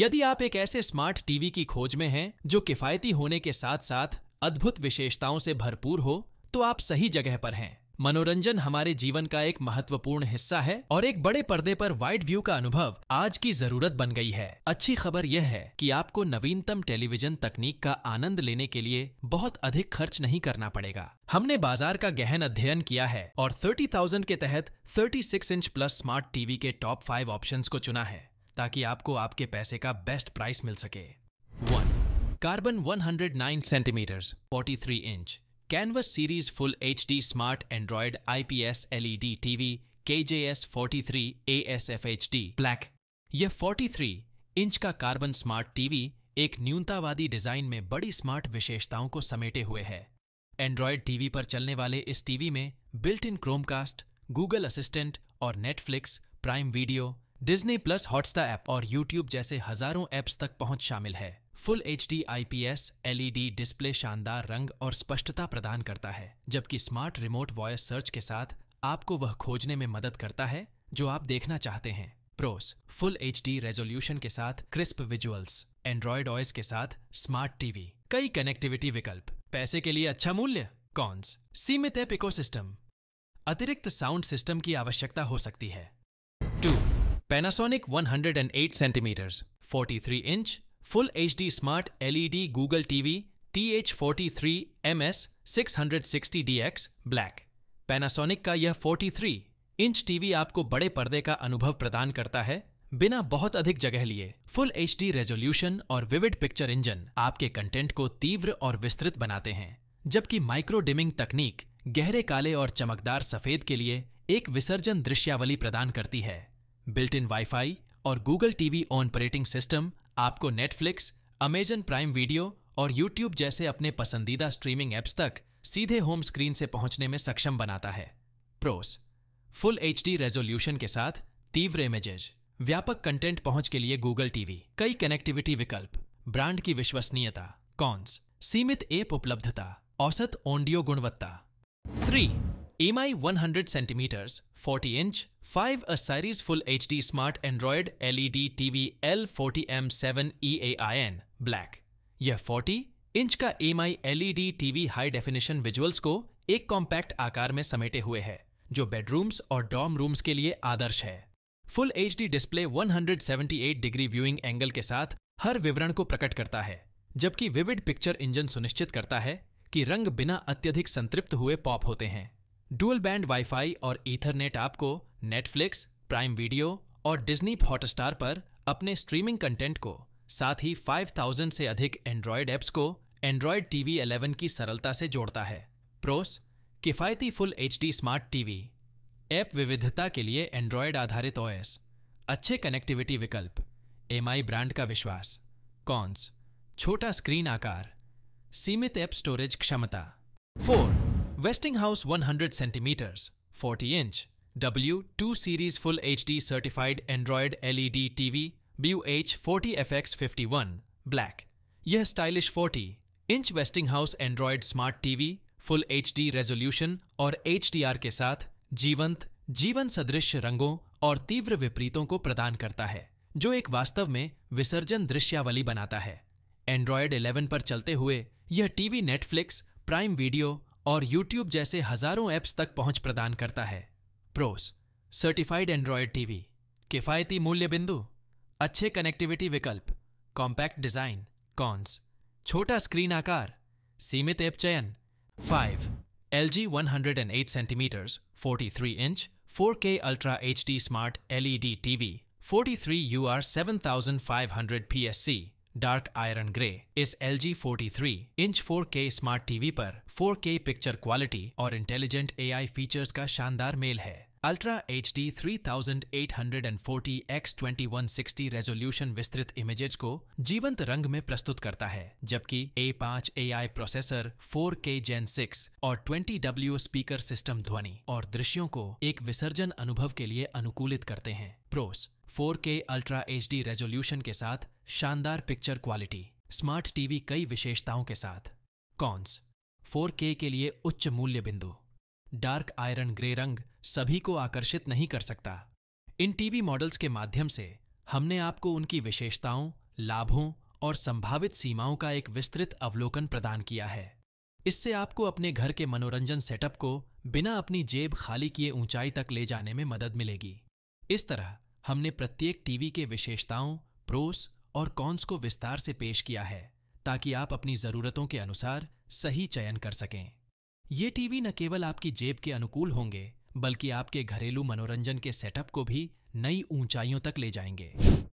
यदि आप एक ऐसे स्मार्ट टीवी की खोज में हैं जो किफायती होने के साथ साथ अद्भुत विशेषताओं से भरपूर हो तो आप सही जगह पर हैं मनोरंजन हमारे जीवन का एक महत्वपूर्ण हिस्सा है और एक बड़े पर्दे पर वाइड व्यू का अनुभव आज की जरूरत बन गई है अच्छी खबर यह है कि आपको नवीनतम टेलीविजन तकनीक का आनंद लेने के लिए बहुत अधिक खर्च नहीं करना पड़ेगा हमने बाजार का गहन अध्ययन किया है और 30,000 के तहत 36 इंच प्लस स्मार्ट टीवी के टॉप फाइव ऑप्शंस को चुना है ताकि आपको आपके पैसे का बेस्ट प्राइस मिल सके one carbon 109 centimetres 43 inch canvas series full H D smart Android IPS LED TV J S forty black यह 43 इंच का कार्बन स्मार्ट टीवी एक न्यूनतावादी डिजाइन में बड़ी स्मार्ट विशेषताओं को समेटे हुए है एंड्रॉयड टीवी पर चलने वाले इस टीवी में built in Chromecast Google assistant और Netflix prime video Disney plus Hotstar app और यूट्यूब जैसे हजारों ऐप्स तक पहुंच शामिल है full H D I P S L display शानदार रंग और स्पष्टता प्रदान करता है जबकि स्मार्ट रिमोट वॉयस सर्च के साथ आपको वह खोजने में मदद करता है जो आप देखना चाहते हैं pros full H D resolution के साथ क्रिस्प विजुअल्स एंड्रॉयड ऑयस के साथ स्मार्ट टीवी कई कनेक्टिविटी विकल्प पैसे के लिए अच्छा मूल्य कॉन्स सीमित ऐप इकोसिस्टम अतिरिक्त साउंड सिस्टम की आवश्यकता हो सकती है two Panasonic 108 cm, 43 inch, Full HD Smart LED Google TV TH43 MS 660DX Black. Panasonic का यह 43 इंच टीवी आपको बड़े पर्दे का अनुभव प्रदान करता है बिना बहुत अधिक जगह लिए फुल एच डी रेजोल्यूशन और विविड पिक्चर इंजन आपके कंटेंट को तीव्र और विस्तृत बनाते हैं जबकि माइक्रो डिमिंग तकनीक गहरे काले और चमकदार सफेद के लिए एक विसर्जन दृश्यावली प्रदान करती है बिल्ट इन वाईफाई और Google TV on operating system आपको नेटफ्लिक्स अमेजन प्राइम वीडियो और यूट्यूब जैसे अपने पसंदीदा स्ट्रीमिंग एप्स तक सीधे होम स्क्रीन से पहुंचने में सक्षम बनाता है प्रोस फुल एच रेजोल्यूशन के साथ तीव्र इमेजेज व्यापक कंटेंट पहुंच के लिए गूगल टीवी कई कनेक्टिविटी विकल्प ब्रांड की विश्वसनीयता कॉन्स सीमित एप उपलब्धता औसत ओंडियो गुणवत्ता three M I one hundred centimetres forty inch 5 a series full HD smart Android LED TV L40M7 एन black. यह 40 इंच का M I LED TV high definition visuals को एक कॉम्पैक्ट आकार में समेटे हुए है जो बेडरूम्स और डॉम रूम्स के लिए आदर्श है full H display 178 degree viewing angle के साथ हर विवरण को प्रकट करता है जबकि विविड पिक्चर इंजन सुनिश्चित करता है कि रंग बिना अत्यधिक संतृप्त हुए पॉप होते हैं डुअल बैंड वाईफाई और ईथरनेट आपको नेटफ्लिक्स प्राइम वीडियो और डिज्नी हॉटस्टार पर अपने स्ट्रीमिंग कंटेंट को साथ ही 5000 से अधिक एंड्रॉयड एप्स को एंड्रॉयड टीवी 11 की सरलता से जोड़ता है प्रोस किफ़ायती full H smart TV app विविधता के लिए एंड्रॉयड आधारित ओएस अच्छे कनेक्टिविटी विकल्प एम ब्रांड का विश्वास कॉन्स छोटा स्क्रीन आकार सीमित ऐप स्टोरेज क्षमता four Westinghouse one hundred centimetres forty inch W2 Series Full HD Certified Android LED TV BUH40FX51 Black यह स्टाइलिश 40 इंच Westinghouse Android smart TV full H resolution और HDR के साथ जीवंत जीवन सदृश रंगों और तीव्र विपरीतों को प्रदान करता है जो एक वास्तव में विसर्जन दृश्यावली बनाता है एंड्रॉयड 11 पर चलते हुए यह टीवी नेटफ्लिक्स प्राइम वीडियो और यूट्यूब जैसे हजारों ऐप्स तक पहुंच प्रदान करता है प्रोस सर्टिफाइड एंड्रॉयड टीवी किफ़ायती मूल्य बिंदु अच्छे कनेक्टिविटी विकल्प कॉम्पैक्ट डिज़ाइन कॉन्स छोटा स्क्रीन आकार सीमित ऐप चयन five L G one hundred and eight centimetres forty three inch four K ultra H D smart LED TV T V forty three U R seven thousand five hundred P S C dark iron grey इस L G forty three inch four K smart TV पर four K picture quality और intelligent AI features का शानदार mail है ultra H D three thousand eight hundred and forty X twenty one sixty resolution विस्तृत images को जीवंत रंग में प्रस्तुत करता है जबकि ए पांच ए आई processor four K gen six और ट्वेंटी डब्ल्यू स्पीकर सिस्टम ध्वनि और दृश्यों को एक विसर्जन अनुभव के लिए अनुकूलित करते हैं pros 4K ultra H resolution के साथ शानदार पिक्चर क्वालिटी स्मार्ट टीवी कई विशेषताओं के साथ कॉन्स 4K के लिए उच्च मूल्य बिंदु डार्क आयरन ग्रे रंग सभी को आकर्षित नहीं कर सकता इन टीवी मॉडल्स के माध्यम से हमने आपको उनकी विशेषताओं लाभों और संभावित सीमाओं का एक विस्तृत अवलोकन प्रदान किया है इससे आपको अपने घर के मनोरंजन सेटअप को बिना अपनी जेब खाली किए ऊंचाई तक ले जाने में मदद मिलेगी इस तरह हमने प्रत्येक टीवी के विशेषताओं प्रोस और कॉन्स को विस्तार से पेश किया है ताकि आप अपनी जरूरतों के अनुसार सही चयन कर सकें ये टीवी न केवल आपकी जेब के अनुकूल होंगे बल्कि आपके घरेलू मनोरंजन के सेटअप को भी नई ऊंचाइयों तक ले जाएंगे